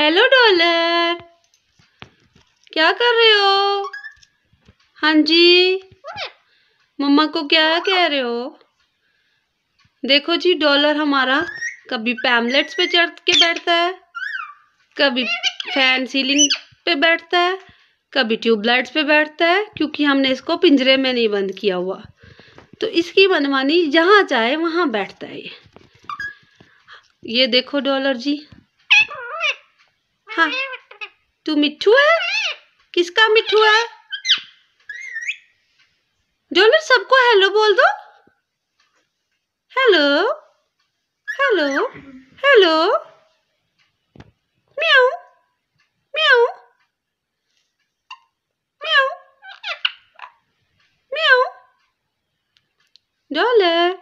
hello dollar क्या कर रहे हो हाँ जी मम्मा को क्या कह रहे हो देखो जी डॉलर हमारा कभी पैमलेट्स पे चढ़ के बैठता है कभी फैन सीलिंग पे बैठता है कभी ट्यूबलाइट्स पे बैठता है क्योंकि हमने इसको पिंजरे में नहीं बंद किया हुआ तो इसकी मनमानी जहाँ चाहे वहाँ बैठता है ये ये देखो डॉलर जी हाँ तू मिठू है किसका मिठू है डोलर सबको हेलो बोल दो हेलो हेलो हेलो म्याऊ म्याऊ म्याऊ म्याऊ डॉलर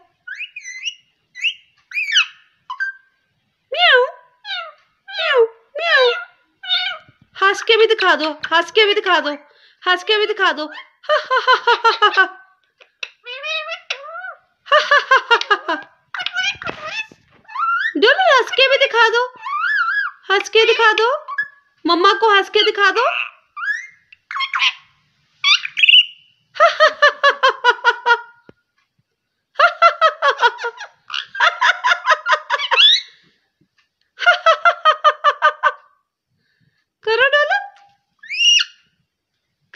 हंस के भी दिखा दो हंस के भी दिखा दो हंस के भी दिखा दो डोलो हंस के भी दिखा दो हंस के दिखा दो मम्मा को हंस के दिखा दो ha ha ha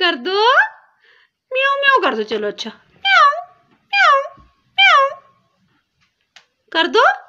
कर दो म्यू म्यू कर दो चलो अच्छा म्यू म्यू म्यू कर दो